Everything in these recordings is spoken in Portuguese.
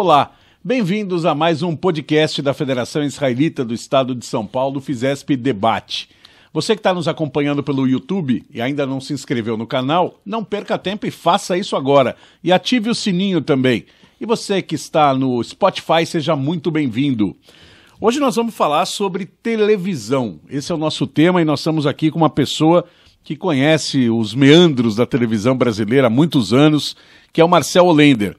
Olá, bem-vindos a mais um podcast da Federação Israelita do Estado de São Paulo, Fisesp Debate. Você que está nos acompanhando pelo YouTube e ainda não se inscreveu no canal, não perca tempo e faça isso agora. E ative o sininho também. E você que está no Spotify, seja muito bem-vindo. Hoje nós vamos falar sobre televisão. Esse é o nosso tema e nós estamos aqui com uma pessoa que conhece os meandros da televisão brasileira há muitos anos, que é o Marcel Olender.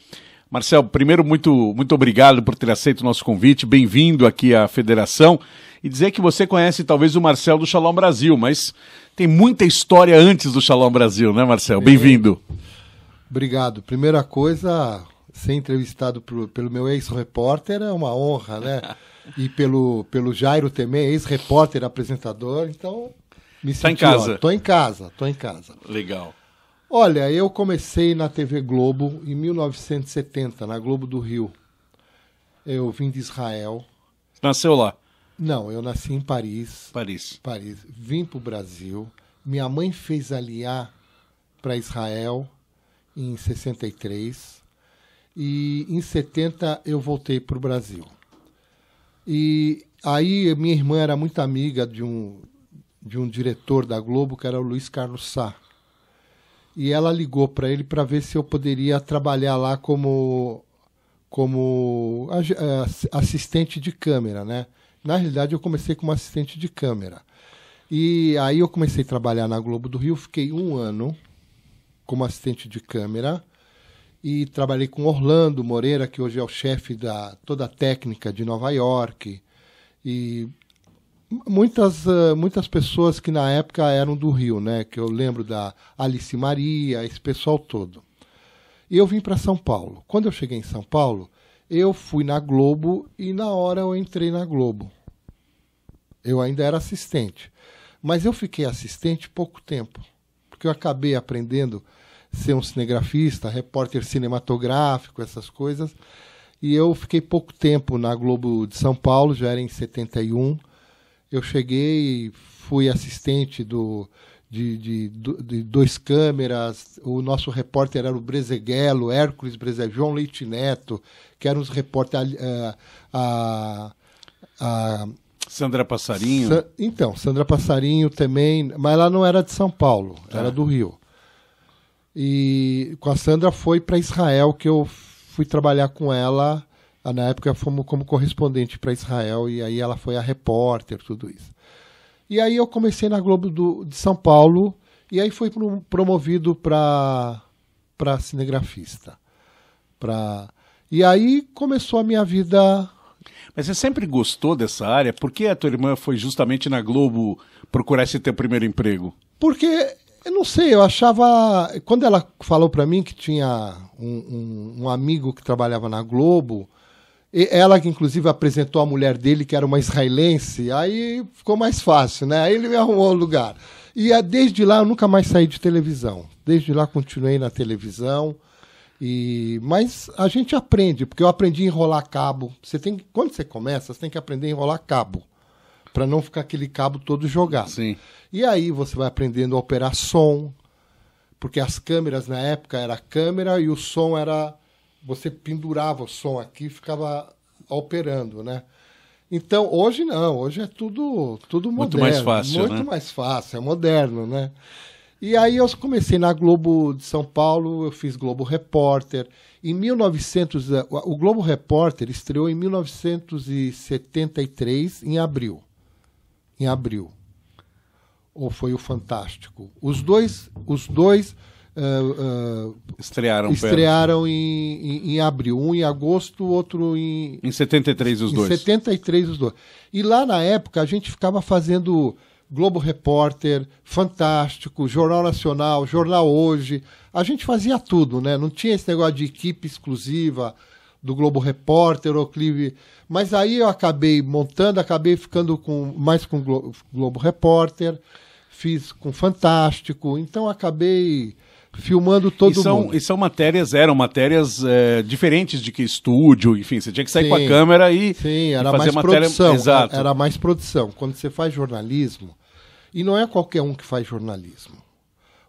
Marcel, primeiro, muito, muito obrigado por ter aceito o nosso convite, bem-vindo aqui à federação. E dizer que você conhece talvez o Marcel do Shalom Brasil, mas tem muita história antes do Shalom Brasil, né, Marcel? Bem-vindo. É. Obrigado. Primeira coisa, ser entrevistado por, pelo meu ex-repórter é uma honra, né? E pelo, pelo Jairo também, ex-repórter, apresentador, então me tá senti, em casa. tô em casa, tô em casa. Legal. Olha, eu comecei na TV Globo em 1970, na Globo do Rio. Eu vim de Israel. Nasceu lá? Não, eu nasci em Paris. Paris. Paris. Vim para o Brasil. Minha mãe fez aliar para Israel em 63. E em 70 eu voltei para o Brasil. E aí minha irmã era muito amiga de um, de um diretor da Globo, que era o Luiz Carlos Sá e ela ligou para ele para ver se eu poderia trabalhar lá como como eh, assistente de câmera, né? Na realidade, eu comecei como assistente de câmera. E aí eu comecei a trabalhar na Globo do Rio, fiquei um ano como assistente de câmera e trabalhei com Orlando Moreira, que hoje é o chefe da toda a técnica de Nova York. E muitas, eh, muitas pessoas que na época eram do Rio, né? Que eu lembro da Alice Maria, esse pessoal todo. E eu vim para São Paulo. Quando eu cheguei em São Paulo, eu fui na Globo e na hora eu entrei na Globo. Eu ainda era assistente. Mas eu fiquei assistente pouco tempo, porque eu acabei aprendendo ser um cinegrafista, repórter cinematográfico, essas coisas. E eu fiquei pouco tempo na Globo de São Paulo, já era em 71 eu cheguei, fui assistente do, de, de, de dois câmeras, o nosso repórter era o Brezeguelo, Hércules Brezeguelo, João Leite Neto, que eram os repórteres. A, ah, a, ah, a, ah, Sandra Passarinho. Sa, então, Sandra Passarinho também, mas ela não era de São Paulo, era do Rio. E com a Sandra foi para Israel que eu fui trabalhar com ela ah, na época fomos como correspondente para Israel e aí ela foi a repórter, tudo isso. E aí eu comecei na Globo do, de São Paulo e aí fui promovido para para cinegrafista. para E aí começou a minha vida mas você sempre gostou dessa área? Por que a tua irmã foi justamente na Globo procurar esse teu primeiro emprego? Porque, eu não sei, eu achava. Quando ela falou para mim que tinha um, um, um, amigo que trabalhava na Globo, ela que inclusive apresentou a mulher dele, que era uma israelense, aí ficou mais fácil, né? Aí ele me arrumou o lugar. E é, desde lá eu nunca mais saí de televisão. Desde lá continuei na televisão. E mas a gente aprende, porque eu aprendi a enrolar cabo. Você tem quando você começa, você tem que aprender a enrolar cabo para não ficar aquele cabo todo jogado. Sim. E aí você vai aprendendo a operar som, porque as câmeras na época era câmera e o som era você pendurava o som aqui e ficava operando, né? Então, hoje não, hoje é tudo, tudo moderno. Muito mais fácil, Muito né? mais fácil, é moderno, né? E aí eu comecei na Globo de São Paulo, eu fiz Globo Repórter. Em 1900, eh, o Globo Repórter estreou em 1973, em abril. Em abril. Ou foi o Fantástico. Os dois, os dois Uh, estrearam estrearam em, em, em, abril. Um em agosto, outro em. Em 73, os em dois. Em 73, os dois. E lá na época a gente ficava fazendo Globo Repórter, Fantástico, Jornal Nacional, Jornal Hoje. A gente fazia tudo, né? Não tinha esse negócio de equipe exclusiva do Globo Repórter ou Clive. Mas aí eu acabei montando, acabei ficando com mais com Globo, Globo Repórter, fiz com Fantástico. Então acabei filmando todo e são, mundo. E são matérias, eram matérias é, diferentes de que estúdio, enfim, você tinha que sair sim, com a câmera e, sim, era e fazer mais matéria. Produção, Exato. Era mais produção. Quando você faz jornalismo, e não é qualquer um que faz jornalismo.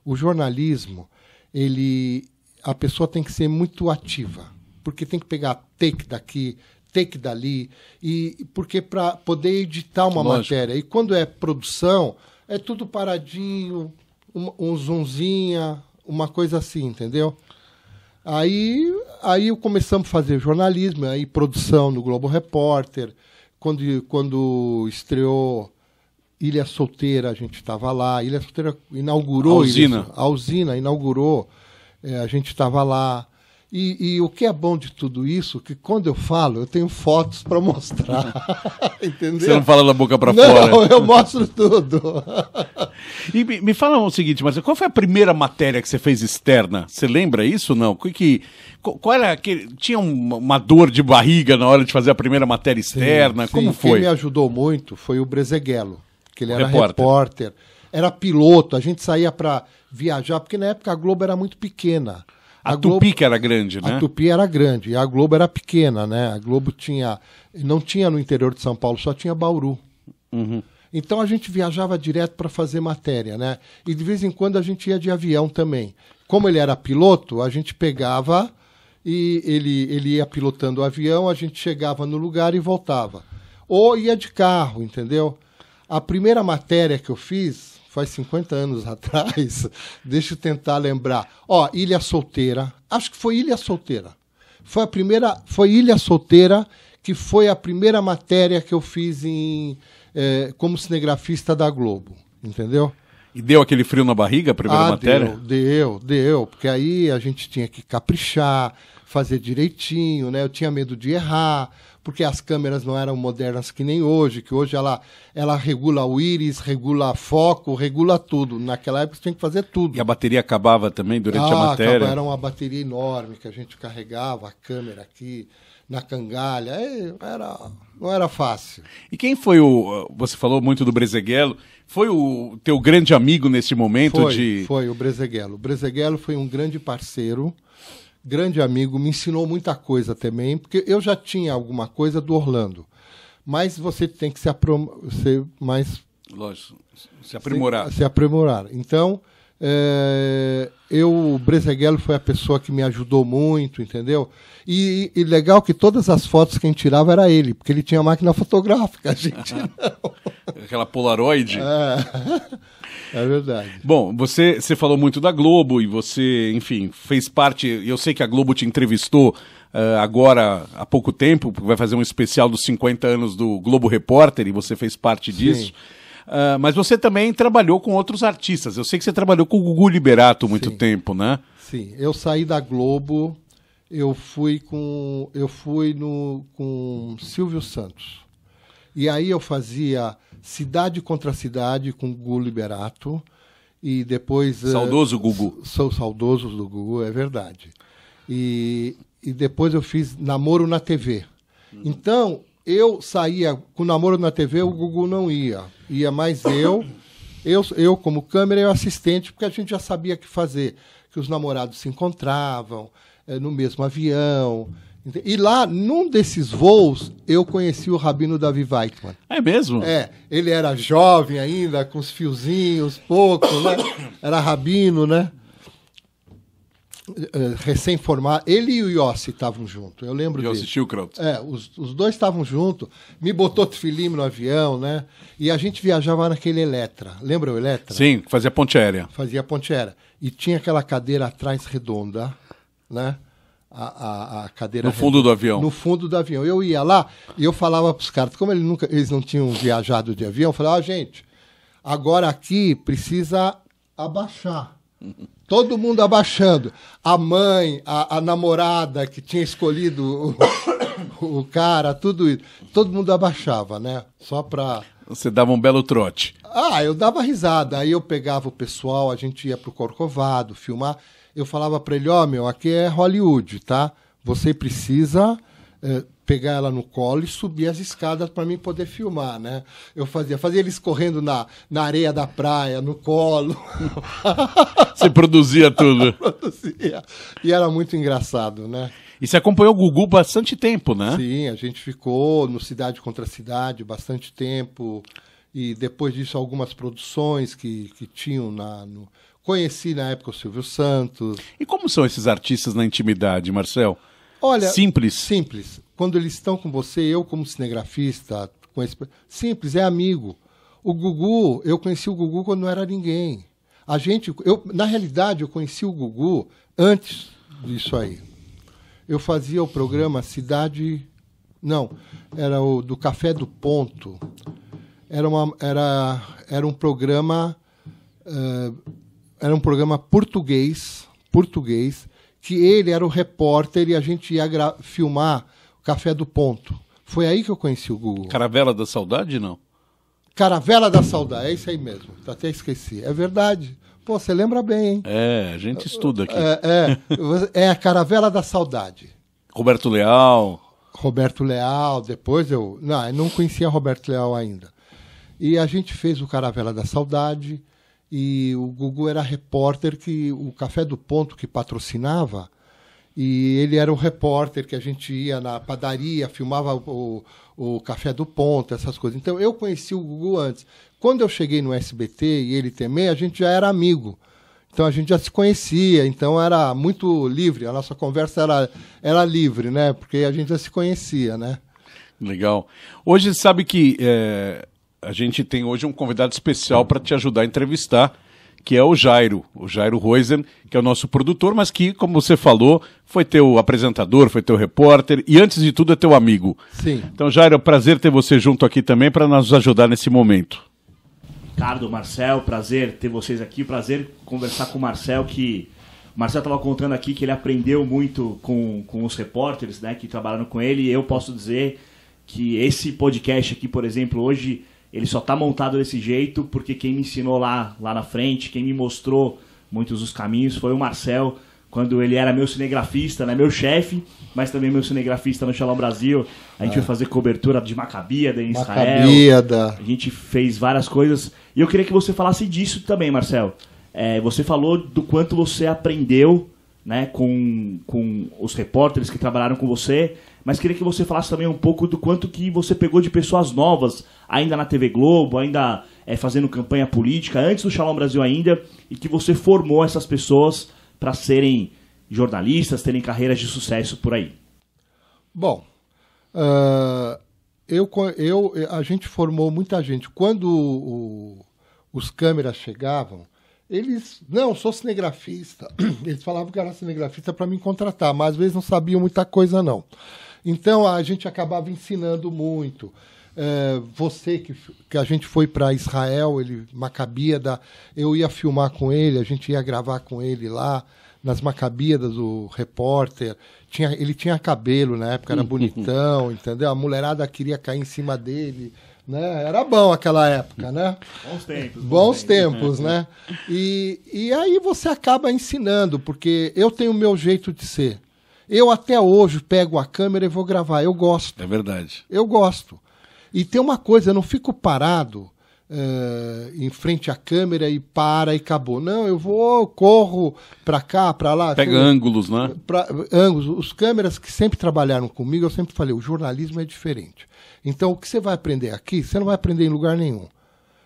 O jornalismo, ele. A pessoa tem que ser muito ativa, porque tem que pegar take daqui, take dali, e porque para poder editar uma Lógico. matéria. E quando é produção, é tudo paradinho, um, um zoomzinha, uma coisa assim, entendeu? Aí, aí começamos a fazer jornalismo, aí produção no Globo Repórter. Quando, quando estreou Ilha Solteira, a gente estava lá. Ilha Solteira inaugurou a usina. Ilha, a usina inaugurou, é, a gente estava lá. E, e, o que é bom de tudo isso, que quando eu falo, eu tenho fotos para mostrar. Entendeu? Você não fala da boca para fora. Não, eu mostro tudo. e me, me, fala o seguinte, Marcelo, qual foi a primeira matéria que você fez externa? Você lembra isso não? Que, que, qual era aquele, tinha uma, uma, dor de barriga na hora de fazer a primeira matéria externa? Sim, Como sim, foi? Quem me ajudou muito foi o Brezeguelo, que ele era repórter. repórter era piloto, a gente saía para viajar, porque na época a Globo era muito pequena. A, a Globo, Tupi que era grande, né? A Tupi era grande e a Globo era pequena, né? A Globo tinha não tinha no interior de São Paulo, só tinha Bauru. Uhum. Então a gente viajava direto para fazer matéria, né? E de vez em quando a gente ia de avião também. Como ele era piloto, a gente pegava e ele, ele ia pilotando o avião, a gente chegava no lugar e voltava. Ou ia de carro, entendeu? A primeira matéria que eu fiz faz 50 anos atrás. Deixa eu tentar lembrar. Ó, Ilha Solteira. Acho que foi Ilha Solteira. Foi a primeira, foi Ilha Solteira que foi a primeira matéria que eu fiz em eh, como cinegrafista da Globo, entendeu? E deu aquele frio na barriga a primeira ah, matéria? Deu, deu, deu, porque aí a gente tinha que caprichar, fazer direitinho, né? Eu tinha medo de errar porque as câmeras não eram modernas que nem hoje, que hoje ela, ela regula o íris, regula foco, regula tudo. Naquela época você tinha que fazer tudo. E a bateria acabava também durante ah, a matéria? Acabava, era uma bateria enorme que a gente carregava, a câmera aqui na cangalha. É, era, não era fácil. E quem foi o. Você falou muito do Brezeguelo. Foi o teu grande amigo nesse momento foi, de. Foi o Brezeguelo. O Brezeguelo foi um grande parceiro grande amigo, me ensinou muita coisa também, porque eu já tinha alguma coisa do Orlando. Mas você tem que se, aprom- ser mais. Lógico, se aprimorar. Se, se aprimorar. Então, é, eu, o Brezeghello foi a pessoa que me ajudou muito, entendeu? E, e, legal que todas as fotos que gente tirava era ele, porque ele tinha máquina fotográfica, a gente não. Aquela Polaroid. É, é verdade. Bom, você, você falou muito da Globo e você, enfim, fez parte. Eu sei que a Globo te entrevistou uh, agora há pouco tempo, vai fazer um especial dos 50 anos do Globo Repórter e você fez parte disso. Sim. Uh, mas você também trabalhou com outros artistas. Eu sei que você trabalhou com o Gugu Liberato muito Sim. tempo, né? Sim, eu saí da Globo, eu fui com eu fui no com Silvio Santos. E aí eu fazia cidade contra cidade com o Gugu Liberato e depois eh, saudoso Gugu. Sou saudoso do Gugu, é verdade. E e depois eu fiz Namoro na TV. Hum. Então, eu saía com Namoro na TV, o Gugu não ia ia mais eu, eu, eu como câmera e o assistente, porque a gente já sabia que fazer, que os namorados se encontravam é, no mesmo avião. E lá, num desses voos, eu conheci o Rabino Davi Weitman. É mesmo? É. Ele era jovem ainda, com os fiozinhos, pouco, né? Era rabino, né? Eh, recém-formado, ele e o Yossi estavam junto, eu lembro Yossi dele. É, os, os dois estavam junto, me botou Tfilim no avião, né? E a gente viajava naquele Eletra, lembra o Eletra? Sim, fazia ponte aérea. Fazia ponte aérea. E tinha aquela cadeira atrás redonda, né? A, a, a cadeira no fundo redonda, do avião no fundo do avião eu ia lá e eu falava para os caras como ele nunca eles não tinham viajado de avião eu falava ah, gente agora aqui precisa abaixar todo mundo abaixando. A mãe, a, a namorada que tinha escolhido o, o, cara, tudo isso. Todo mundo abaixava, né? Só pra. Você dava um belo trote. Ah, eu dava risada. Aí eu pegava o pessoal, a gente ia pro Corcovado filmar. Eu falava pra ele: Ó, oh, meu, aqui é Hollywood, tá? Você precisa eh, pegar ela no colo e subir as escadas para mim poder filmar, né? Eu fazia, fazia eles correndo na, na areia da praia, no colo. Você produzia tudo. produzia. E era muito engraçado, né? E você acompanhou o Gugu bastante tempo, né? Sim, a gente ficou no Cidade contra Cidade bastante tempo. E depois disso, algumas produções que, que tinham na, no, Conheci na época o Silvio Santos. E como são esses artistas na intimidade, Marcel? Olha, simples. Simples. Quando eles estão com você, eu como cinegrafista, com esse... simples, é amigo. O Gugu, eu conheci o Gugu quando não era ninguém. A gente, eu, na realidade, eu conheci o Gugu antes disso aí. Eu fazia o programa Cidade, não, era o do Café do Ponto. Era, uma, era, era um programa, uh, era um programa português, português que ele era o repórter e a gente ia filmar o Café do Ponto. Foi aí que eu conheci o Google. Caravela da Saudade, não? Caravela da Saudade, é isso aí mesmo. Até esqueci. É verdade. Pô, você lembra bem, hein? É, a gente estuda aqui. É, é, é a Caravela da Saudade. Roberto Leal. Roberto Leal, depois eu. Não, eu não conhecia Roberto Leal ainda. E a gente fez o Caravela da Saudade e o Gugu era repórter que o Café do Ponto que patrocinava e ele era o repórter que a gente ia na padaria, filmava o, o Café do Ponto, essas coisas. Então eu conheci o Gugu antes. Quando eu cheguei no SBT e ele também, a gente já era amigo. Então a gente já se conhecia, então era muito livre, a nossa conversa era, era livre, né? Porque a gente já se conhecia, né? Legal. Hoje sabe que é, a gente tem hoje um convidado especial para te ajudar a entrevistar, que é o Jairo, o Jairo Roisen, que é o nosso produtor, mas que, como você falou, foi teu apresentador, foi teu repórter e, antes de tudo, é teu amigo. Sim. Então, Jairo, é um prazer ter você junto aqui também para nos ajudar nesse momento. Ricardo, Marcel, prazer ter vocês aqui, prazer conversar com o Marcel, que o Marcel estava contando aqui que ele aprendeu muito com, com os repórteres né, que trabalharam com ele, e eu posso dizer que esse podcast aqui, por exemplo, hoje ele só está montado desse jeito porque quem me ensinou lá, lá na frente, quem me mostrou muitos dos caminhos foi o Marcel, quando ele era meu cinegrafista, né, meu chefe, mas também meu cinegrafista no Shalom Brasil. A gente é. foi fazer cobertura de Macabia em Israel. Israel. A gente fez várias coisas. E eu queria que você falasse disso também, Marcel. É, você falou do quanto você aprendeu né, com, com os repórteres que trabalharam com você, mas queria que você falasse também um pouco do quanto que você pegou de pessoas novas, ainda na TV Globo, ainda é, fazendo campanha política, antes do Shalom Brasil ainda, e que você formou essas pessoas para serem jornalistas, terem carreiras de sucesso por aí. Bom, uh, eu, eu, a gente formou muita gente. Quando o, os câmeras chegavam, eles, não, sou cinegrafista. Eles falavam que era cinegrafista para me contratar, mas às vezes não sabiam muita coisa, não. Então a gente acabava ensinando muito. É, você que, que a gente foi para Israel, ele Macabíada, eu ia filmar com ele, a gente ia gravar com ele lá nas Macabíadas do repórter. Tinha, ele tinha cabelo na época, era bonitão, entendeu? A mulherada queria cair em cima dele. Né? Era bom aquela época, né? Bons tempos. Bons, tempos, né? E, e aí você acaba ensinando, porque eu tenho o meu jeito de ser. Eu até hoje pego a câmera e vou gravar. Eu gosto. É verdade. Eu gosto. E tem uma coisa, eu não fico parado uh, em frente à câmera e para e acabou. Não, eu vou, corro para cá, para lá. Pega ângulos, né? Pra, ângulos. Os câmeras que sempre trabalharam comigo, eu sempre falei, o jornalismo é diferente. Então, o que você vai aprender aqui, você não vai aprender em lugar nenhum.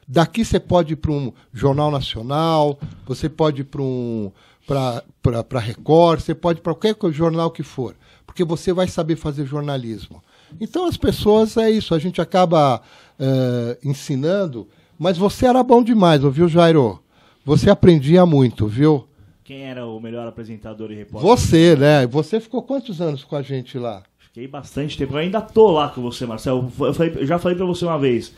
Daqui você pode ir para um jornal nacional, você pode ir para um para Record, você pode para qualquer jornal que for, porque você vai saber fazer jornalismo. Então as pessoas é isso, a gente acaba uh, ensinando, mas você era bom demais, viu, Jairo? Você aprendia muito, viu? Quem era o melhor apresentador e repórter? Você, né? Você ficou quantos anos com a gente lá? Fiquei bastante tempo. Eu ainda tô lá com você, Marcelo. Eu, falei, eu já falei para você uma vez.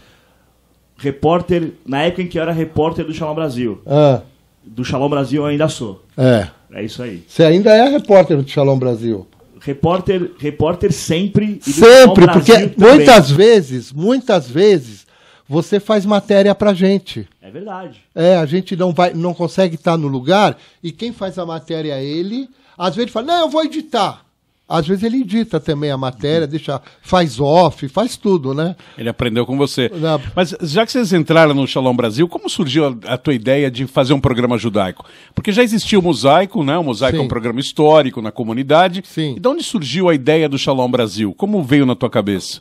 Repórter, na época em que eu era repórter do Chama Brasil. Ah do Shalom Brasil eu ainda sou. É. É isso aí. Você ainda é repórter do Shalom Brasil. Repórter, repórter sempre. E sempre, porque também. muitas vezes, muitas vezes, você faz matéria pra gente. É verdade. É, a gente não vai, não consegue estar no lugar e quem faz a matéria é ele. Às vezes fala, não, eu vou editar às vezes ele edita também a matéria, deixa, faz off, faz tudo, né? Ele aprendeu com você. Na... Mas já que vocês entraram no Shalom Brasil, como surgiu a, a, tua ideia de fazer um programa judaico? Porque já existia o Mosaico, né? O Mosaico Sim. é um programa histórico na comunidade. Sim. E de onde surgiu a ideia do Shalom Brasil? Como veio na tua cabeça?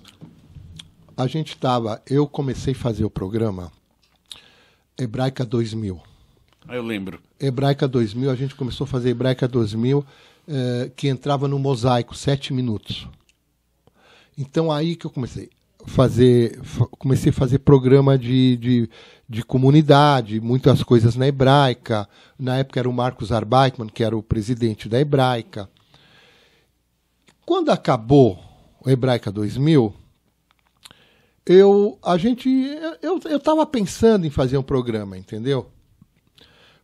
A gente estava, eu comecei a fazer o programa Hebraica 2000. Ah, eu lembro. Hebraica 2000, a gente começou a fazer Hebraica 2000 eh, que entrava no mosaico, sete minutos. Então aí que eu comecei fazer comecei a fazer programa de, de, de, comunidade, muitas coisas na hebraica. Na época era o Marcos Arbeitman, que era o presidente da hebraica. Quando acabou o hebraica 2000, eu a gente eu eu estava pensando em fazer um programa, entendeu?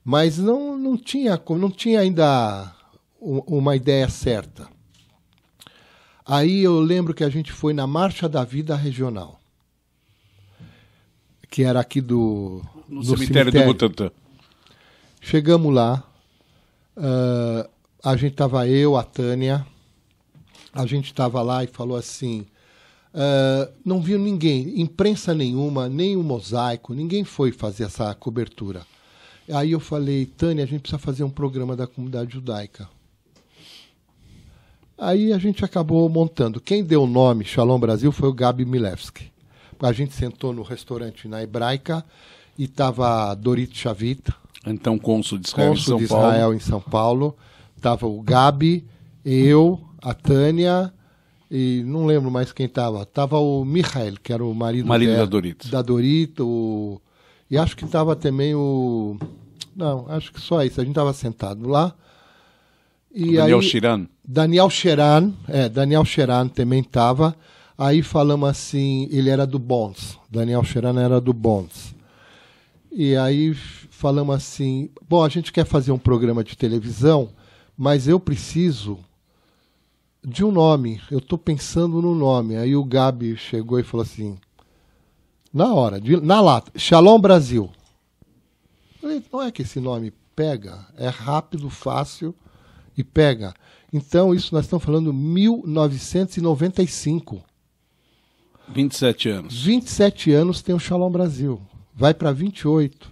Mas não não tinha não tinha ainda uma ideia certa. Aí eu lembro que a gente foi na Marcha da Vida Regional, que era aqui do. No, cemitério, cemitério, do Butantã. Chegamos lá, uh, a gente estava eu, a Tânia, a gente estava lá e falou assim. Uh, não viu ninguém, imprensa nenhuma, nem o um mosaico, ninguém foi fazer essa cobertura. Aí eu falei, Tânia, a gente precisa fazer um programa da comunidade judaica. Aí a gente acabou montando. Quem deu o nome Shalom Brasil foi o Gabi Milewski. A gente sentou no restaurante na Hebraica e estava Dorit Chavit. Então, cônsul de Israel, cônsul em, São de Israel Paulo. em São Paulo. Estava o Gabi, eu, a Tânia e não lembro mais quem estava. Estava o Michael, que era o marido, marido da, da Dorit. Da Dorit o... E acho que estava também o... Não, acho que só isso. A gente estava sentado lá. E Daniel aí, Daniel Cheran, é, Daniel Cheran também estava. Aí falamos assim, ele era do Bonds. Daniel Cheran era do Bonds. E aí falamos assim, bom, a gente quer fazer um programa de televisão, mas eu preciso de um nome, eu estou pensando no nome. Aí o Gabi chegou e falou assim, na hora, de, na lata, Shalom Brasil. falei, não é que esse nome pega, é rápido, fácil e pega. Então, isso nós estamos falando 1995. 27 anos. 27 anos tem o Shalom Brasil. Vai para 28.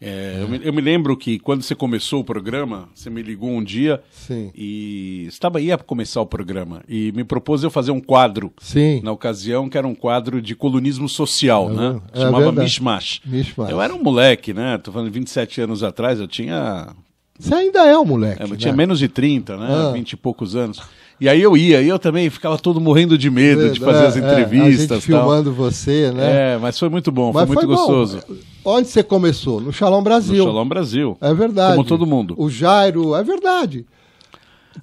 É, é. Eu, me, eu, me, lembro que quando você começou o programa, você me ligou um dia Sim. e estava aí a começar o programa e me propôs eu fazer um quadro. Sim. Na ocasião que era um quadro de colunismo social, é, né? Chamava Mishmash. Mishmash. Eu era um moleque, né? Tô falando 27 anos atrás, eu tinha você ainda é um moleque. É, né? Tinha menos de 30, né? Ah. 20 e poucos anos. E aí eu ia, e eu também ficava todo morrendo de medo de fazer é, as entrevistas. É, a gente filmando você, né? É, mas foi muito bom, mas foi muito foi gostoso. Bom. Onde você começou? No Shalom Brasil. No Shalom Brasil. É verdade. Como todo mundo. O Jairo, é verdade.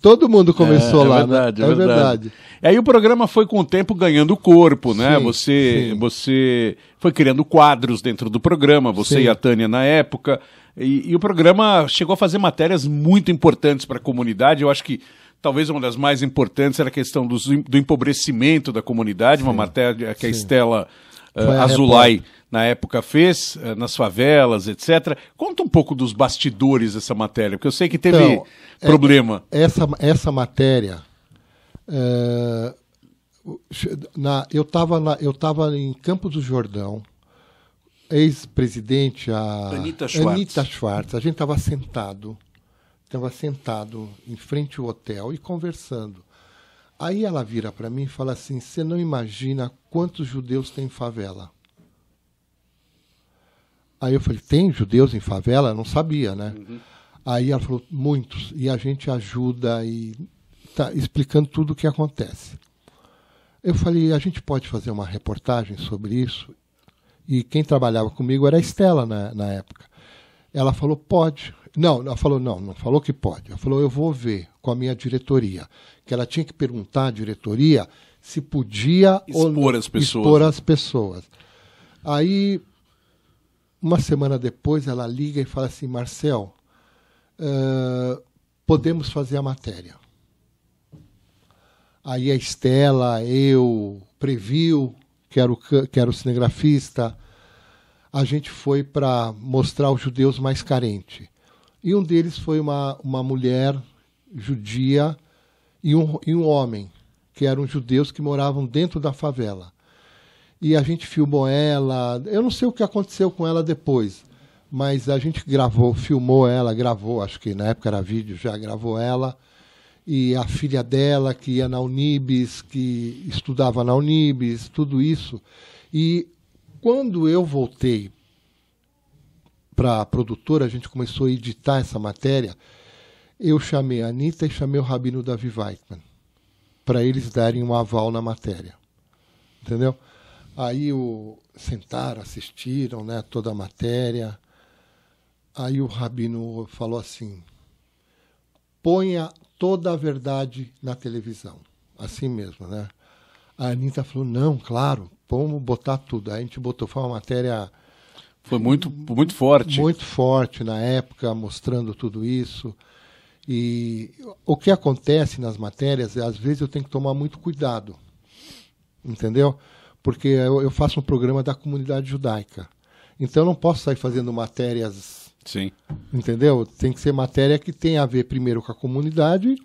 Todo mundo começou é, é lá, né? é verdade, né? É verdade. verdade. E aí o programa foi com o tempo ganhando corpo, né? Sim, você, sim. você foi criando quadros dentro do programa, você sim. e a Tânia na época. E, e, o programa chegou a fazer matérias muito importantes para a comunidade. Eu acho que talvez uma das mais importantes era a questão do, do empobrecimento da comunidade, uma matéria que a Estela uh, Azulay na época fez, eh, nas favelas, etc. Conta um pouco dos bastidores dessa matéria, porque eu sei que teve então, é problema. Essa, essa matéria. É, na, eu estava em Campos do Jordão, ex-presidente, a Anitta Schwartz. Anitta Schwartz. A gente estava sentado, estava sentado em frente ao hotel e conversando. Aí ela vira para mim e fala assim: Você não imagina quantos judeus tem em favela? Aí eu falei, tem judeus em favela? Eu não sabia, né? Uhum. Aí ela falou, muitos. E a gente ajuda e tá explicando tudo o que acontece. Eu falei, a gente pode fazer uma reportagem sobre isso? E quem trabalhava comigo era a Estela na, na época. Ela falou, pode. Não, ela falou, não, não falou que pode. Ela falou, eu vou ver com a minha diretoria. Que ela tinha que perguntar à diretoria se podia expor ou, as pessoas. expor as pessoas. Aí uma semana depois, ela liga e fala assim: Marcel, uh, podemos fazer a matéria. Aí a Estela, eu, previo que era o, que era o cinegrafista, a gente foi para mostrar os judeus mais carentes. E um deles foi uma, uma mulher judia e um, e um homem, que eram judeus que moravam dentro da favela e a gente filmou ela. Eu não sei o que aconteceu com ela depois, mas a gente gravou, filmou ela, gravou, acho que na época era vídeo, já gravou ela. E a filha dela, que ia na Unibis, que estudava na Unibis, tudo isso. E quando eu voltei para a produtora, a gente começou a editar essa matéria. Eu chamei a Anitta e chamei o Rabino Davi Weitman para eles darem um aval na matéria. Entendeu? Aí o, sentaram, assistiram né, toda a matéria. Aí o rabino falou assim: ponha toda a verdade na televisão. Assim mesmo, né? A Anitta falou: não, claro, vamos botar tudo. Aí a gente botou, foi uma matéria. Foi muito, muito forte. Muito forte na época, mostrando tudo isso. E o que acontece nas matérias, às vezes eu tenho que tomar muito cuidado. Entendeu? porque eu, faço um programa da comunidade judaica. Então eu não posso sair fazendo matérias. Sim. Entendeu? Tem que ser matéria que tem a ver primeiro com a comunidade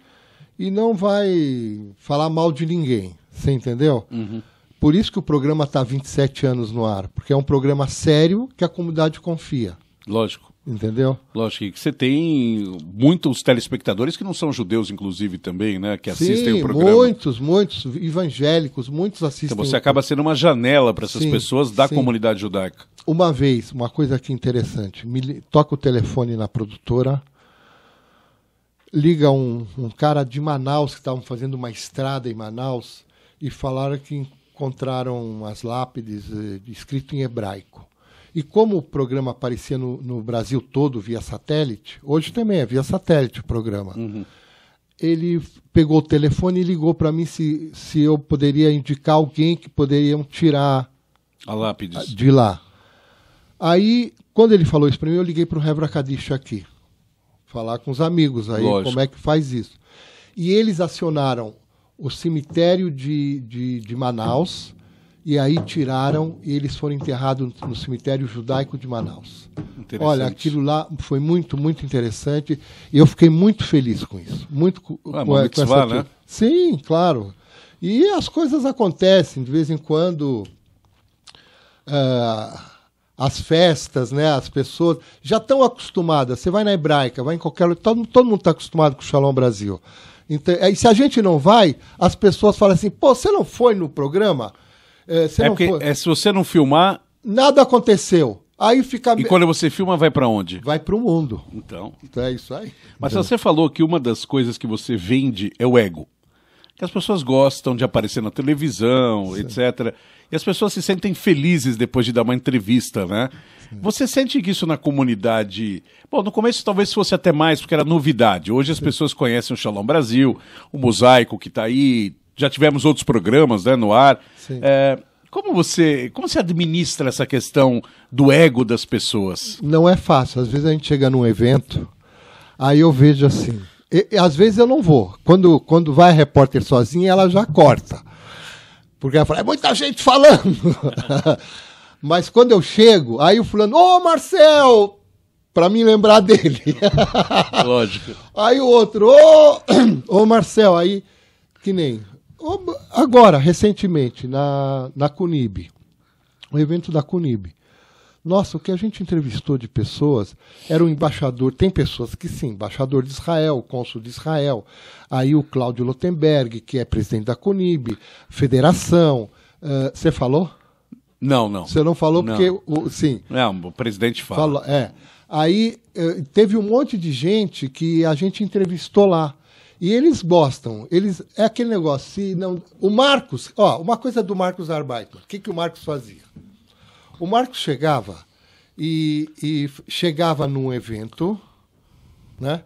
e não vai falar mal de ninguém. Você entendeu? Uhum. Por isso que o programa está 27 anos no ar, porque é um programa sério que a comunidade confia. Lógico. Entendeu? Lógico que você tem muitos telespectadores que não são judeus, inclusive, também, né? Que assistem Sim, o programa. Muitos, muitos evangélicos, muitos assistem. Então você acaba sendo uma janela para essas sim, pessoas da sim. comunidade judaica. Uma vez, uma coisa aqui é interessante: me, toca o telefone na produtora, liga um, um cara de Manaus que estavam fazendo uma estrada em Manaus e falaram que encontraram as lápides escritas eh, escrito em hebraico. E como o programa aparecia no, no Brasil todo via satélite, hoje também é via satélite o programa. Uhum. Ele pegou o telefone e ligou para mim se, se eu poderia indicar alguém que poderiam tirar a lápide de lá. Aí, quando ele falou isso para mim, eu liguei para o Revra aqui, falar com os amigos aí Lógico. como é que faz isso. E eles acionaram o cemitério de, de, de Manaus e aí tiraram e eles foram enterrados no cemitério judaico de Manaus. Olha, aquilo lá foi muito, muito interessante e eu fiquei muito feliz com isso. Muito com, ah, com, é, com essa né? Sim, claro. E as coisas acontecem de vez em quando. Uh, as festas, né? As pessoas já estão acostumadas. Você vai na hebraica, vai em qualquer lugar, todo, todo mundo está acostumado com o Shalom Brasil. Então, eh, e se a gente não vai, as pessoas falam assim: pô, você não foi no programa? É, é porque for... é, se você não filmar. Nada aconteceu. Aí fica. E quando você filma, vai para onde? Vai para o mundo. Então. então. É isso aí. Mas então. você falou que uma das coisas que você vende é o ego. Que as pessoas gostam de aparecer na televisão, Sim. etc. E as pessoas se sentem felizes depois de dar uma entrevista, né? Sim. Você sente que isso na comunidade. Bom, no começo talvez fosse até mais, porque era novidade. Hoje as Sim. pessoas conhecem o Shalom Brasil, o mosaico que está aí, já tivemos outros programas né, no ar. É, como você como se administra essa questão do ego das pessoas? Não é fácil. Às vezes a gente chega num evento, aí eu vejo assim. E, e, às vezes eu não vou. Quando, quando vai a repórter sozinha, ela já corta. Porque ela fala, é muita gente falando. Mas quando eu chego, aí o fulano, ô oh, Marcel! Pra me lembrar dele. Lógico. aí o outro, ô oh, oh, Marcel, aí que nem Agora, recentemente, na, na Cunib, o evento da Cunib. Nossa, o que a gente entrevistou de pessoas era o um embaixador. Tem pessoas que sim, embaixador de Israel, cônsul de Israel. Aí o Cláudio Lotenberg, que é presidente da Conib, federação. Eh, você uh, falou? Não, não. Você não falou não. porque. O, sim. Não, o presidente fala. Falou, é. Aí eh, teve um monte de gente que a gente entrevistou lá. E eles gostam. Eles é aquele negócio. Se não, o Marcos, ó, uma coisa do Marcos Arbeiter. O que, que o Marcos fazia? O Marcos chegava e, e chegava num evento, né?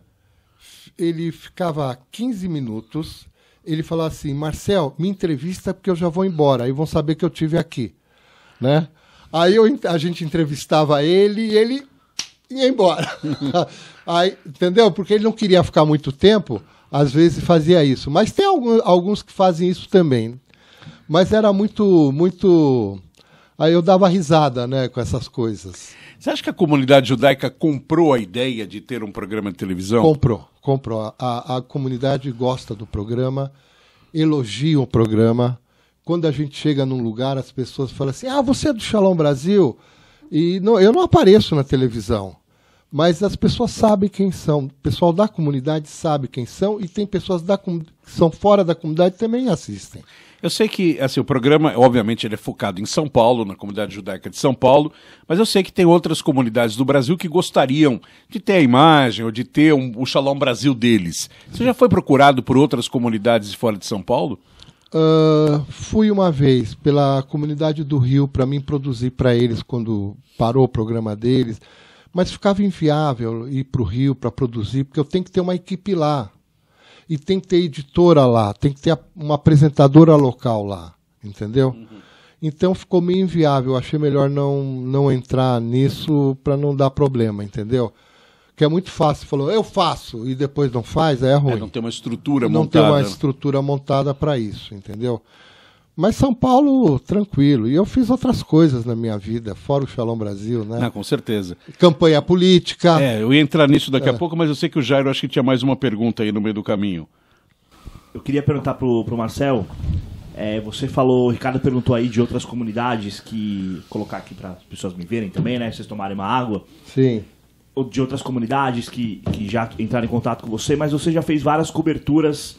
Ele ficava 15 minutos. Ele falava assim: Marcel, me entrevista porque eu já vou embora. Aí vão saber que eu tive aqui, né? Aí eu, a gente entrevistava ele e ele ia embora. Aí, entendeu? Porque ele não queria ficar muito tempo às vezes fazia isso. Mas tem alguns que fazem isso também. Né? Mas era muito, muito. Aí eu dava risada né, com essas coisas. Você acha que a comunidade judaica comprou a ideia de ter um programa de televisão? Comprou, comprou. A, a comunidade gosta do programa, elogia o programa. Quando a gente chega num lugar, as pessoas falam assim: Ah, você é do Shalom Brasil? E não, eu não apareço na televisão mas as pessoas sabem quem são. O pessoal da comunidade sabe quem são e tem pessoas da que são fora da comunidade também assistem. Eu sei que assim, o programa, obviamente, ele é focado em São Paulo, na comunidade judaica de São Paulo, mas eu sei que tem outras comunidades do Brasil que gostariam de ter a imagem ou de ter um, o Shalom Brasil deles. Você já foi procurado por outras comunidades de fora de São Paulo? Uh, fui uma vez pela comunidade do Rio para mim produzir para eles quando parou o programa deles mas ficava inviável ir para o Rio para produzir, porque eu tenho que ter uma equipe lá. E tem que ter editora lá, tem que ter uma apresentadora local lá, entendeu? Uhum. Então ficou meio inviável, achei melhor não, não entrar nisso para não dar problema, entendeu? Que é muito fácil, falou, eu faço, e depois não faz, é, é ruim. É, não tem uma estrutura não montada. Não tem uma estrutura montada para isso, entendeu? Mas São Paulo, tranquilo. E eu fiz outras coisas na minha vida, fora o Shalom Brasil, né? Não, com certeza. Campanha política. É, eu ia entrar nisso daqui é. a pouco, mas eu sei que o Jairo acho que tinha mais uma pergunta aí no meio do caminho. Eu queria perguntar pro, pro Marcel. É, você falou, o Ricardo perguntou aí de outras comunidades que. colocar aqui para as pessoas me verem também, né? Vocês tomarem uma água. Sim. Ou de outras comunidades que, que já entraram em contato com você, mas você já fez várias coberturas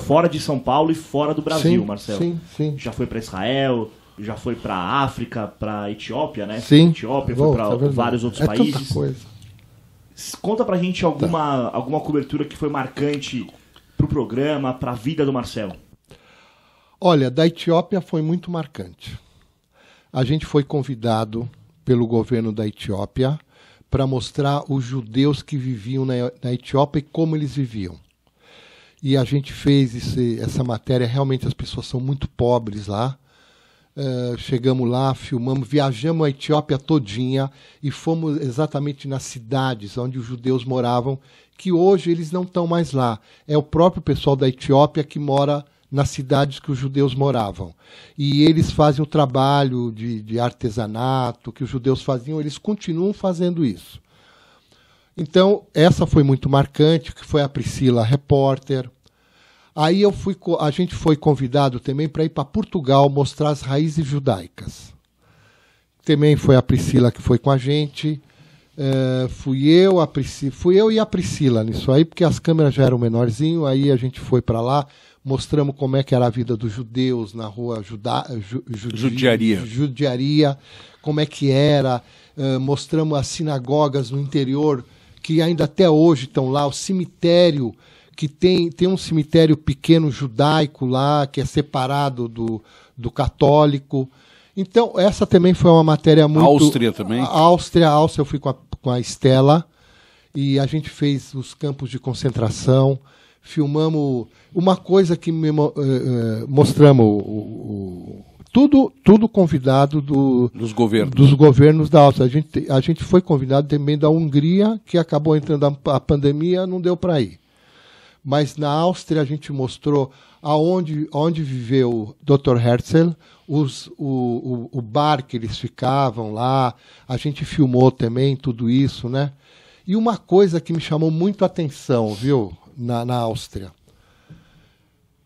fora de São Paulo e fora do Brasil, sim, Marcelo. Sim, sim. Já foi para Israel, já foi para África, para Etiópia, né? Sim. Etiópia, foi para é tá vários outros é países. Tanta coisa. Conta pra gente alguma, tá. alguma cobertura que foi marcante pro programa, pra vida do Marcelo. Olha, da Etiópia foi muito marcante. A gente foi convidado pelo governo da Etiópia para mostrar os judeus que viviam na Etiópia e como eles viviam. E a gente fez esse, essa matéria. Realmente as pessoas são muito pobres lá. Uh, chegamos lá, filmamos, viajamos a Etiópia todinha e fomos exatamente nas cidades onde os judeus moravam, que hoje eles não estão mais lá. É o próprio pessoal da Etiópia que mora nas cidades que os judeus moravam. E eles fazem o trabalho de, de artesanato que os judeus faziam, eles continuam fazendo isso. Então, essa foi muito marcante, que foi a Priscila repórter. Aí eu fui, a gente foi convidado também para ir para Portugal mostrar as raízes judaicas. Também foi a Priscila que foi com a gente. É, fui eu, a Priscila, fui eu e a Priscila nisso aí, porque as câmeras já eram menorzinho, aí a gente foi para lá, mostramos como é que era a vida dos judeus na rua juda, ju, judi, judiaria. judiaria, como é que era, é, mostramos as sinagogas no interior que ainda até hoje estão lá, o cemitério que tem, tem um cemitério pequeno judaico lá, que é separado do, do católico. Então, essa também foi uma matéria muito. Áustria também? Áustria, Áustria, eu fui com a, com a Estela e a gente fez os campos de concentração, filmamos. Uma coisa que me, uh, mostramos o, o tudo, tudo convidado do, dos, governos. dos governos da Áustria. A gente, a gente foi convidado também da Hungria, que acabou entrando a, a pandemia, não deu para ir. Mas na Áustria a gente mostrou aonde, onde viveu o Dr. Herzl, os, o, o, o bar que eles ficavam lá, a gente filmou também tudo isso, né? E uma coisa que me chamou muito a atenção, viu, na, na Áustria.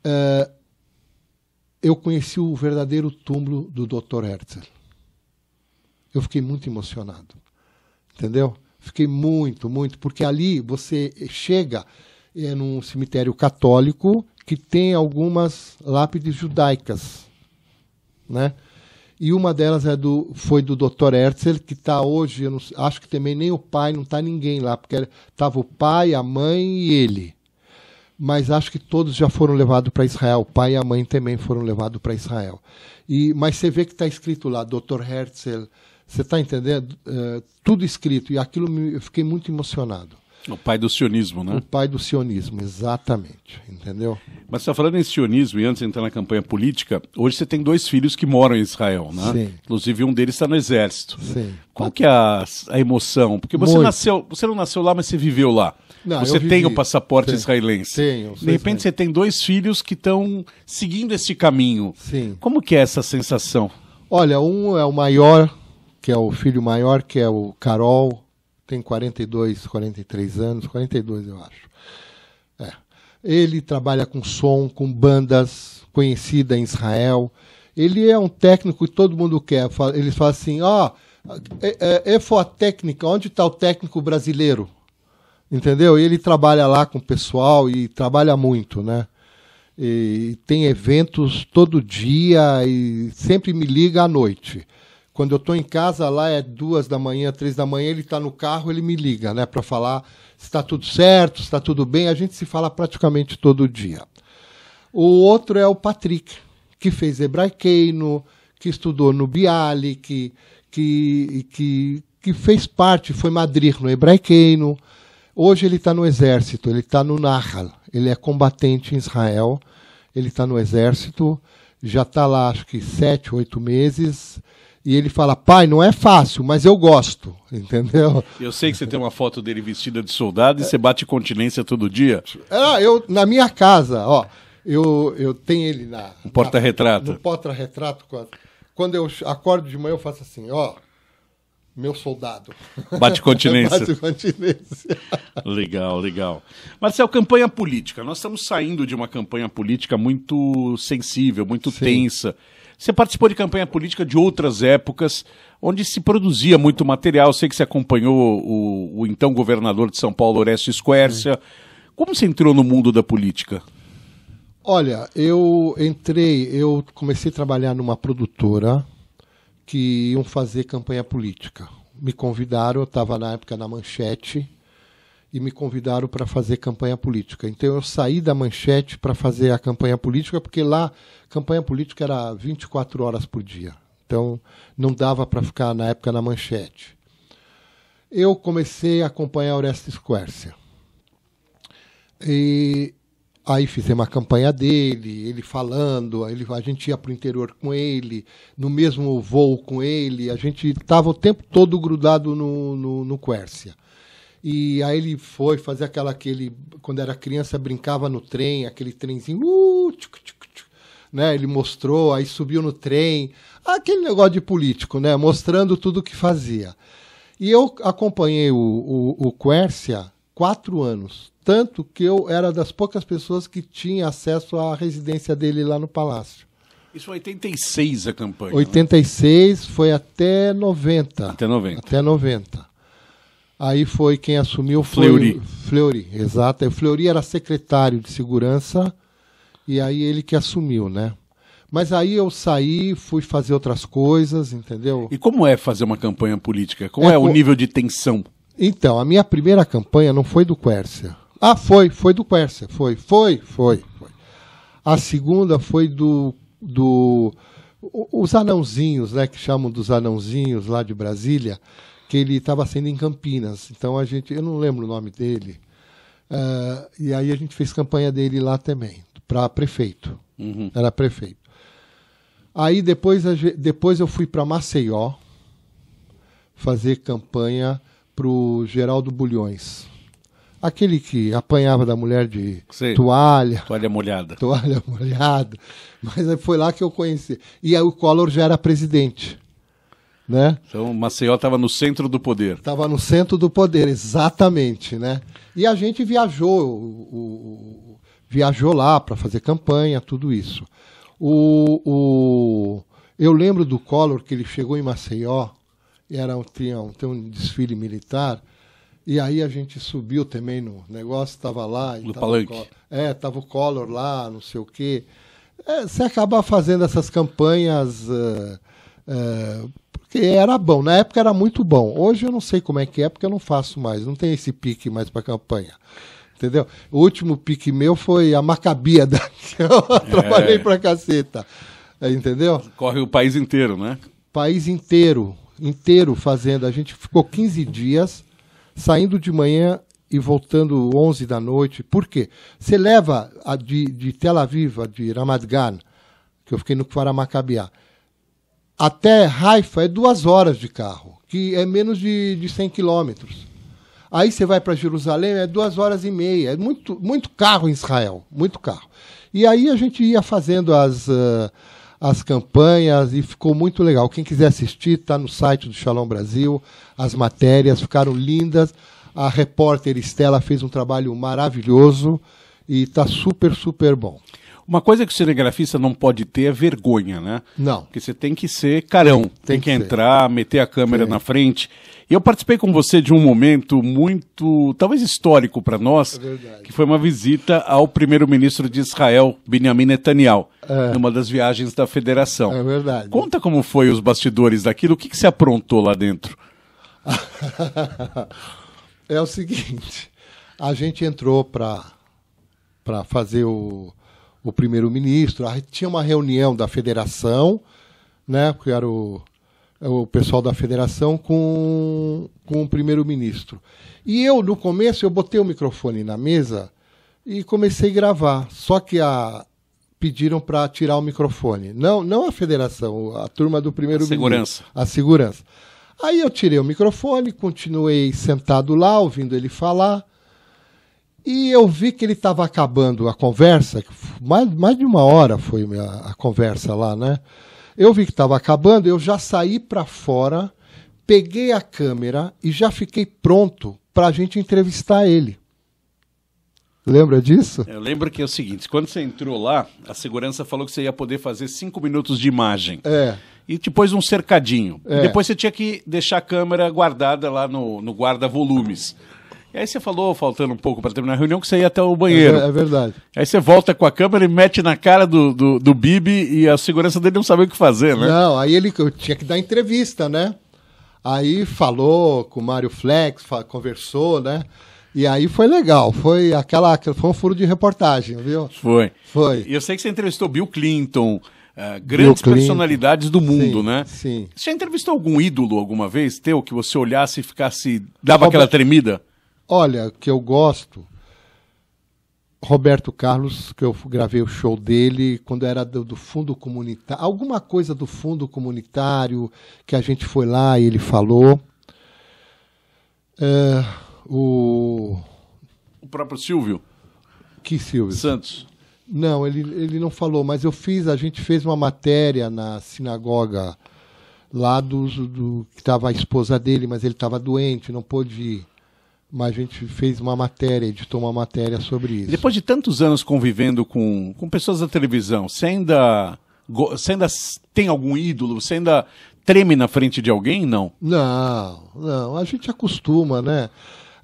É, eu conheci o verdadeiro túmulo do Dr. Herzl. Eu fiquei muito emocionado, entendeu? Fiquei muito, muito, porque ali você chega é num cemitério católico que tem algumas lápides judaicas, né? E uma delas é do, foi do Dr. Herzl, que está hoje, não, acho que também nem o pai, não está ninguém lá, porque estava o pai, a mãe e ele mas acho que todos já foram levados para Israel. O pai e a mãe também foram levados para Israel. E, mas você vê que está escrito lá, Dr. Herzl, você está entendendo? Uh, tudo escrito, e aquilo me, eu fiquei muito emocionado. O pai do sionismo, né? O pai do sionismo, exatamente. Entendeu? Mas você está falando em sionismo e antes de entrar na campanha política, hoje você tem dois filhos que moram em Israel, né? Sim. Inclusive um deles está no exército. Sim. Qual que é a, a emoção? Porque você Muito. nasceu, você não nasceu lá, mas você viveu lá. Não, você tem o passaporte israelense. Tenho, de repente você tem dois filhos que estão seguindo esse caminho. Sim. Como que é essa sensação? Olha, um é o maior, que é o filho maior, que é o Carol, tem 42, 43 anos, 42 eu acho. É. Ele trabalha com som, com bandas conhecida em Israel. Ele é um técnico que todo mundo quer. Eles falam assim, ó, oh, é, é, a técnica, onde está o técnico brasileiro? Entendeu? E ele trabalha lá com o pessoal e trabalha muito, né? E tem eventos todo dia e sempre me liga à noite quando eu estou em casa, lá é duas da manhã, três da manhã, ele está no carro, ele me liga, né, para falar se está tudo certo, se está tudo bem. A gente se fala praticamente todo dia. O outro é o Patrick, que fez hebraiqueino, que estudou no Bialik, que, que, que, que fez parte, foi Madrid no hebraiqueino. Hoje ele está no exército, ele está no Nahal, ele é combatente em Israel, ele está no exército, já está lá acho que sete, oito meses e ele fala: pai, não é fácil, mas eu gosto, entendeu? Eu sei que você tem uma foto dele vestida de soldado e é. você bate continência todo dia. Ah, eu, na minha casa, ó, eu, eu tenho ele na. Um porta-retrato. No porta-retrato. Quando eu acordo de manhã, eu faço assim, ó. Meu soldado. Bate continência. Bate continência. legal, legal. Marcel, campanha política. Nós estamos saindo de uma campanha política muito sensível, muito Sim. tensa. Você participou de campanha política de outras épocas, onde se produzia muito material. Sei que você acompanhou o, o então governador de São Paulo, Orestes Esquercia. Como você entrou no mundo da política? Olha, eu entrei, eu comecei a trabalhar numa produtora que iam fazer campanha política. Me convidaram, eu estava na época na Manchete, e me convidaram para fazer campanha política. Então eu saí da manchete para fazer a campanha política, porque lá campanha política era 24 horas por dia. Então não dava para ficar na época na manchete. Eu comecei a acompanhar Orestes Quercia. E aí fizemos a campanha dele, ele falando, ele, a gente ia para o interior com ele, no mesmo voo com ele, a gente estava o tempo todo grudado no, no, no Quercia. E aí ele foi fazer aquela aquele quando era criança brincava no trem, aquele trenzinho, uh, tchuc, tchuc, tchuc, né? Ele mostrou, aí subiu no trem, aquele negócio de político, né? Mostrando tudo o que fazia. E eu acompanhei o, o, o Quércia quatro anos, tanto que eu era das poucas pessoas que tinha acesso à residência dele lá no palácio. Isso foi 86 a campanha. 86 né? foi até 90. Até 90. Até 90. Aí foi quem assumiu foi Fleury. Fleury, exato. O é, Fleury era secretário de segurança e aí ele que assumiu, né? Mas aí eu saí, fui fazer outras coisas, entendeu? E como é fazer uma campanha política? Qual é, é o co... nível de tensão? Então, a minha primeira campanha não foi do Quércia. Ah, foi, foi do Quércia, foi, foi, foi, foi. A segunda foi do, do os anãozinhos, né, que chamam dos anãozinhos lá de Brasília que ele estava sendo em Campinas. Então a gente, eu não lembro o nome dele. Uh, e aí a gente fez campanha dele lá também, para prefeito. Uhum. Era prefeito. Aí depois, depois eu fui para Maceió fazer campanha para o Geraldo Bulhões. Aquele que apanhava da mulher de Sei. toalha. Toalha molhada. Toalha molhada. Mas foi lá que eu conheci. E aí o Collor já era presidente. Né? Então, Maceió estava no centro do poder. Estava no centro do poder, exatamente, né? E a gente viajou, o, o, viajou lá para fazer campanha, tudo isso. O, o, eu lembro do Collor que ele chegou em Maceió, era um, tinha um, tinha um desfile militar, e aí a gente subiu também no negócio, estava lá. No tava palanque. é, estava o Collor lá, não sei o quê. É, você acaba fazendo essas campanhas. Uh, uh, era bom. Na época era muito bom. Hoje eu não sei como é que é, porque eu não faço mais. Não tem esse pique mais para campanha. Entendeu? O último pique meu foi a Macabia, que eu é. trabalhei para caceta. É, entendeu? Corre o país inteiro, né? País inteiro, inteiro fazendo. A gente ficou 15 dias saindo de manhã e voltando 11 da noite. Por quê? Você leva a de, de Tel Aviv, de Ramat Gan, que eu fiquei no Faramacabiá até Haifa é duas horas de carro, que é menos de, de 100 quilômetros. Aí você vai para Jerusalém, é duas horas e meia. É muito, muito carro em Israel, muito carro. E aí a gente ia fazendo as, uh, as campanhas e ficou muito legal. Quem quiser assistir, está no site do Shalom Brasil. As matérias ficaram lindas. A repórter Estela fez um trabalho maravilhoso e está super, super bom. Uma coisa que o cinegrafista não pode ter é vergonha, né? Não. Porque você tem que ser carão, tem, tem que, que entrar, meter a câmera na frente. E eu participei com você de um momento muito, talvez histórico para nós, é que foi uma visita ao primeiro-ministro de Israel, Benjamin Netanyahu, é. numa das viagens da federação. É verdade. Conta como foi os bastidores daquilo, o que, que se aprontou lá dentro? é o seguinte, a gente entrou para fazer o o primeiro-ministro. Tinha uma reunião da federação, né, que era o, é o pessoal da federação com, com o primeiro-ministro. E eu, no começo, eu botei o microfone na mesa e comecei a gravar. Só que a, pediram para tirar o microfone. Não, não a federação, a turma do primeiro-ministro. Segurança. A segurança. Aí eu tirei o microfone, continuei sentado lá, ouvindo ele falar. E eu vi que ele estava acabando a conversa, mais, mais de uma hora foi a, a conversa lá, né? Eu vi que estava acabando, eu já saí para fora, peguei a câmera e já fiquei pronto para a gente entrevistar ele. Lembra disso? É, eu lembro que é o seguinte: quando você entrou lá, a segurança falou que você ia poder fazer cinco minutos de imagem. É. E depois um cercadinho. É. Depois você tinha que deixar a câmera guardada lá no, no guarda-volumes. E aí você falou, faltando um pouco para terminar a reunião, que você ia até o banheiro. É, é verdade. Aí você volta com a câmera e mete na cara do, do, do, Bibi e a segurança dele não sabia o que fazer, né? Não, aí ele tinha que dar entrevista, né? Aí falou com o Mário Flex, conversou, né? E aí foi legal, foi aquela, foi um furo de reportagem, viu? Foi. Foi. E eu sei que você entrevistou Bill Clinton, Uh, grandes personalidades do mundo, sim, né? Sim. Você já entrevistou algum ídolo alguma vez, teu, que você olhasse e ficasse. dava Robert, aquela tremida? Olha, que eu gosto. Roberto Carlos, que eu gravei o show dele quando era do, do, fundo comunitário, alguma coisa do fundo comunitário que a gente foi lá e ele falou. É, o... o próprio Silvio. Que Silvio? Santos. Não, ele, ele não falou, mas eu fiz, a gente fez uma matéria na sinagoga lá do, do que estava a esposa dele, mas ele estava doente, não pôde ir mas a gente fez uma matéria, editou uma matéria sobre isso. Depois de tantos anos convivendo com, com pessoas da televisão, você ainda, você ainda tem algum ídolo? Você ainda treme na frente de alguém? Não. Não, não. A gente acostuma, né?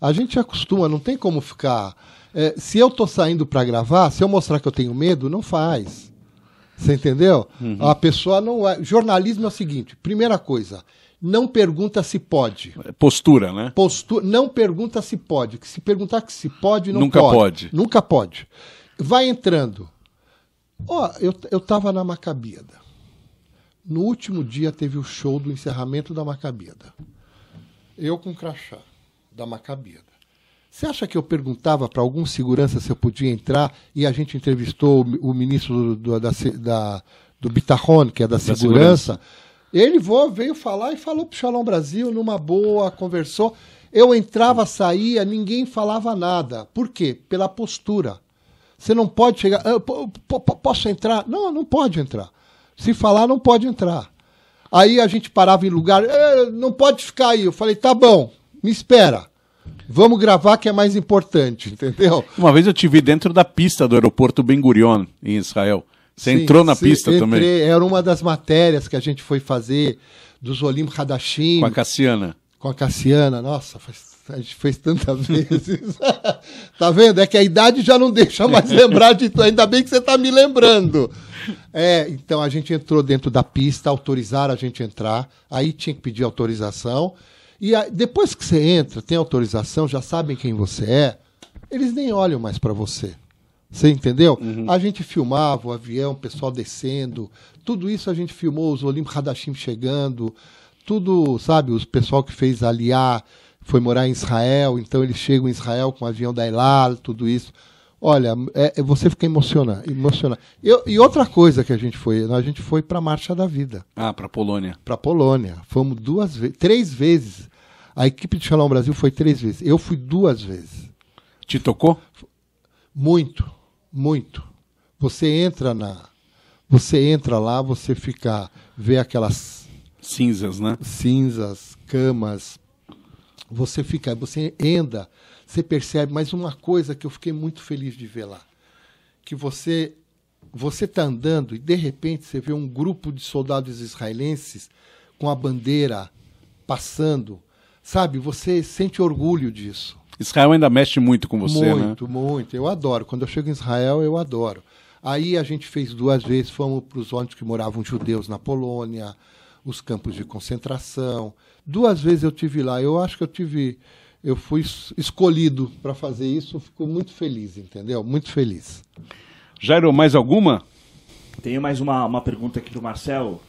A gente acostuma, não tem como ficar. É, se eu tô saindo para gravar, se eu mostrar que eu tenho medo, não faz. Você entendeu? Uhum. A pessoa não é. Jornalismo é o seguinte: primeira coisa, não pergunta se pode. Postura, né? Postura, não pergunta se pode. Que se perguntar que se pode, não Nunca pode. pode. Nunca pode. Vai entrando. Ó, oh, eu, eu tava na Macabida. No último dia teve o show do encerramento da Macabida. Eu com crachá da Macabida. Você acha que eu perguntava para algum segurança se eu podia entrar e a gente entrevistou o, o ministro do, do, da, da, do Bitarrone, que é da, da segurança. segurança ele vou, veio falar e falou pro Shalom Brasil numa boa, conversou. Eu entrava, saía, ninguém falava nada. Por quê? Pela postura. Você não pode chegar. Ah, posso entrar? Não, não pode entrar. Se falar, não pode entrar. Aí a gente parava em lugar. Ah, não pode ficar aí. Eu falei, tá bom, me espera. Vamos gravar que é mais importante, entendeu? Uma vez eu tive dentro da pista do aeroporto Ben Gurion, em Israel. Você sim, entrou na sim, pista entrei, também? Era uma das matérias que a gente foi fazer dos Zolim Radachim. Com a Cassiana. Com a Cassiana, nossa, faz, a gente fez tantas vezes. tá vendo? É que a idade já não deixa mais lembrar de tudo. Ainda bem que você está me lembrando. É, então a gente entrou dentro da pista, autorizaram a gente entrar. Aí tinha que pedir autorização. E depois que você entra, tem autorização, já sabem quem você é, eles nem olham mais para você. Você entendeu? Uhum. A gente filmava o avião, o pessoal descendo, tudo isso a gente filmou, os Olimpo Radachim chegando, tudo, sabe, os pessoal que fez aliar foi morar em Israel, então eles chegam em Israel com o avião da Elal, tudo isso. Olha, é, é você fica emocionado. emocionado. e outra coisa que a gente foi, a gente foi para a Marcha da Vida. Ah, para Polônia. Para Polônia. Fomos duas vezes, três vezes. A equipe de Shalom Brasil foi três vezes. Eu fui duas vezes. Te tocou? Muito muito. Você entra na, você entra lá, você fica, vê aquelas cinzas, né? Cinzas, camas. Você fica, você anda, você percebe. Mas uma coisa que eu fiquei muito feliz de ver lá, que você você está andando e de repente você vê um grupo de soldados israelenses com a bandeira passando, sabe? Você sente orgulho disso. Israel ainda mexe muito com você, muito, né? Muito, muito. Eu adoro. Quando eu chego em Israel, eu adoro. Aí a gente fez duas vezes, fomos para os ônibus que moravam judeus na Polônia, os campos de concentração. Duas vezes eu tive lá. Eu acho que eu tive, eu fui escolhido para fazer isso. Fico muito feliz, entendeu? Muito feliz. Jairo, mais alguma? Tenho mais uma, uma pergunta aqui do Marcel.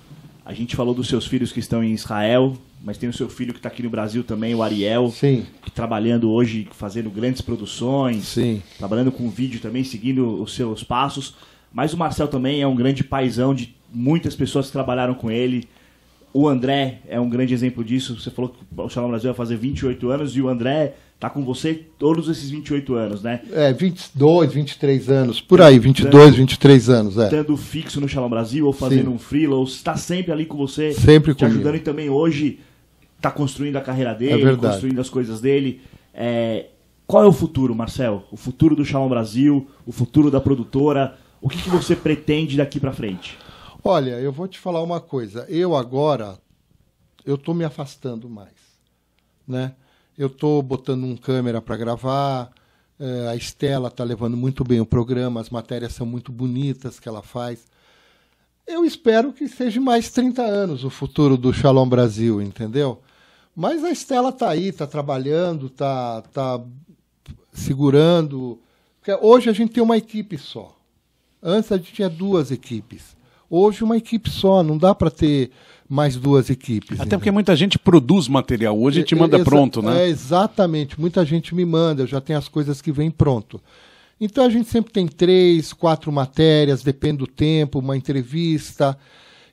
A gente falou dos seus filhos que estão em Israel, mas tem o seu filho que está aqui no Brasil também, o Ariel, Sim. que trabalhando hoje, fazendo grandes produções, Sim. trabalhando com vídeo também, seguindo os seus passos. Mas o Marcel também é um grande paizão de muitas pessoas que trabalharam com ele. O André é um grande exemplo disso. Você falou que o Shalom Brasil vai fazer 28 anos e o André tá com você todos esses 28 anos, né? É, 22, 23 anos, por aí, 22, 23 anos, é. Estando fixo no Shalom Brasil ou fazendo Sim. um freelance, ou está sempre ali com você, sempre te comigo. ajudando e também hoje está construindo a carreira dele, é construindo as coisas dele. É, qual é o futuro, Marcel? O futuro do Shalom Brasil, o futuro da produtora? O que, que você pretende daqui para frente? Olha, eu vou te falar uma coisa. Eu agora, eu estou me afastando mais, né? Eu estou botando um câmera para gravar. É, a Estela está levando muito bem o programa. As matérias são muito bonitas que ela faz. Eu espero que seja mais 30 anos o futuro do Shalom Brasil, entendeu? Mas a Estela está aí, está trabalhando, está tá segurando. Porque hoje a gente tem uma equipe só. Antes a gente tinha duas equipes. Hoje uma equipe só, não dá para ter mais duas equipes. Até porque muita gente produz material hoje e te é, manda Exa pronto, né? É, exatamente, muita gente me manda, eu já tenho as coisas que vêm pronto. Então a gente sempre tem três, quatro matérias, depende do tempo, uma entrevista.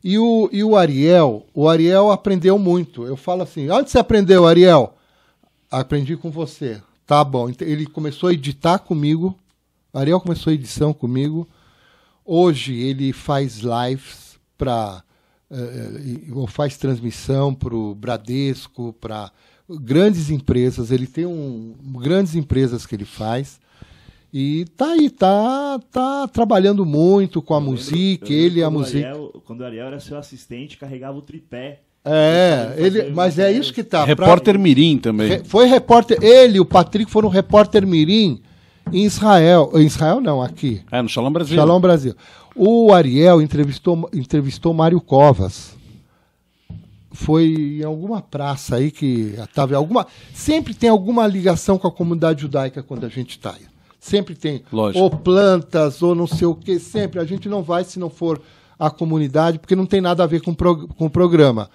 E o, e o Ariel, o Ariel aprendeu muito. Eu falo assim, onde você aprendeu, Ariel? Aprendi com você. Tá bom. Ele começou a editar comigo. O Ariel começou a edição comigo. Hoje ele faz lives para uh, eh, eh, ou faz transmissão para o Bradesco, para grandes empresas. Ele tem um, grandes empresas que ele faz. E tá aí, tá, tá trabalhando muito com a música, ele e a música. quando o Ariel era seu assistente, carregava o tripé. É, ele, mas é isso que tá. Repórter pra, Mirim também. Re, foi repórter, ele e o Patrick foram repórter Mirim em Israel. Em Israel não, aqui. É, no Shalom Brasil. Shalom Brasil. O Ariel entrevistou, entrevistou Mário Covas. Foi em alguma praça aí que estava alguma. Sempre tem alguma ligação com a comunidade judaica quando a gente está aí sempre tem. Lógico. Ou plantas, ou não sei o que, sempre. A gente não vai se não for a comunidade, porque não tem nada a ver com, com o programa.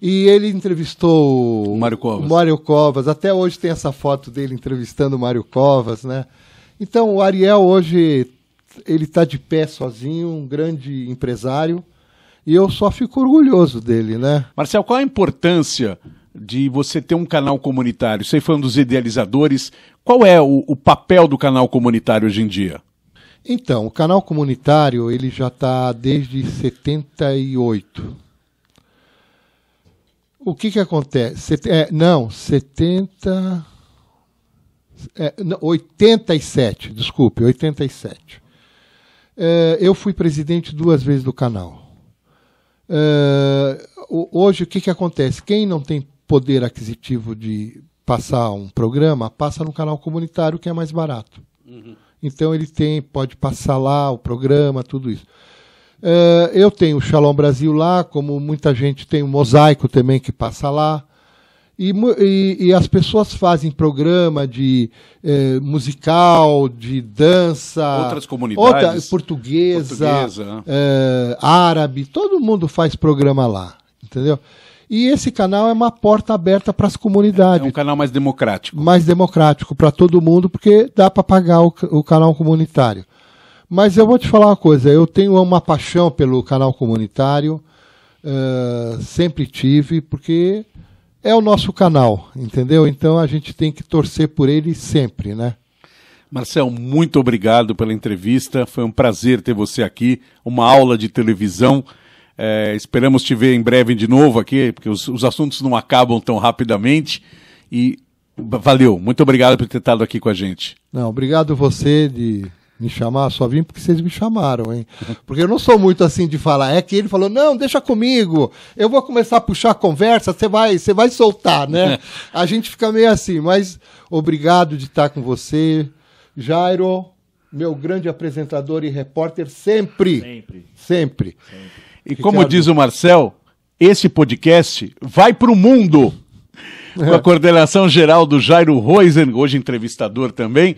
E ele entrevistou o Mário Covas. O Mário Covas. Até hoje tem essa foto dele entrevistando o Mário Covas, né? Então, o Ariel hoje ele está de pé sozinho, um grande empresário, e eu só fico orgulhoso dele, né? Marcel, qual a importância de você ter um canal comunitário? Você foi um dos idealizadores. Qual é o, o papel do canal comunitário hoje em dia? Então, o canal comunitário ele já está desde 78. O que que acontece? é, não, 70 é, 87, desculpe, 87. É, eu fui presidente duas vezes do canal. É, hoje o que que acontece? Quem não tem poder aquisitivo de passar um programa, passa no canal comunitário que é mais barato. Uhum. Então ele tem, pode passar lá o programa, tudo isso. Uh, eu tenho o Shalom Brasil lá, como muita gente tem o Mosaico também que passa lá. E, e, e as pessoas fazem programa de eh, musical, de dança. Outras comunidades. Outra, portuguesa, portuguesa. Uh, árabe, todo mundo faz programa lá, entendeu? E esse canal é uma porta aberta para as comunidades. É um canal mais democrático. Mais democrático para todo mundo, porque dá para pagar o, o canal comunitário. Mas eu vou te falar uma coisa, eu tenho uma paixão pelo canal comunitário, uh, sempre tive, porque é o nosso canal, entendeu? Então a gente tem que torcer por ele sempre, né? Marcel, muito obrigado pela entrevista. Foi um prazer ter você aqui. Uma aula de televisão. É, esperamos te ver em breve de novo aqui, porque os, os assuntos não acabam tão rapidamente. E valeu, muito obrigado por ter estado aqui com a gente. Não, obrigado você de me chamar, só vim porque vocês me chamaram, hein? Porque eu não sou muito assim de falar. É que ele falou: "Não, deixa comigo. Eu vou começar a puxar a conversa, você vai, você vai soltar, né?" a gente fica meio assim, mas obrigado de estar com você, Jairo, meu grande apresentador e repórter sempre. Sempre. Sempre. sempre. E como diz o Marcel, esse podcast vai para o mundo. É. Com a coordenação geral do Jairo Roisen, hoje entrevistador também.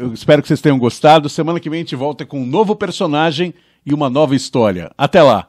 Uh, espero que vocês tenham gostado. Semana que vem a gente volta com um novo personagem e uma nova história. Até lá!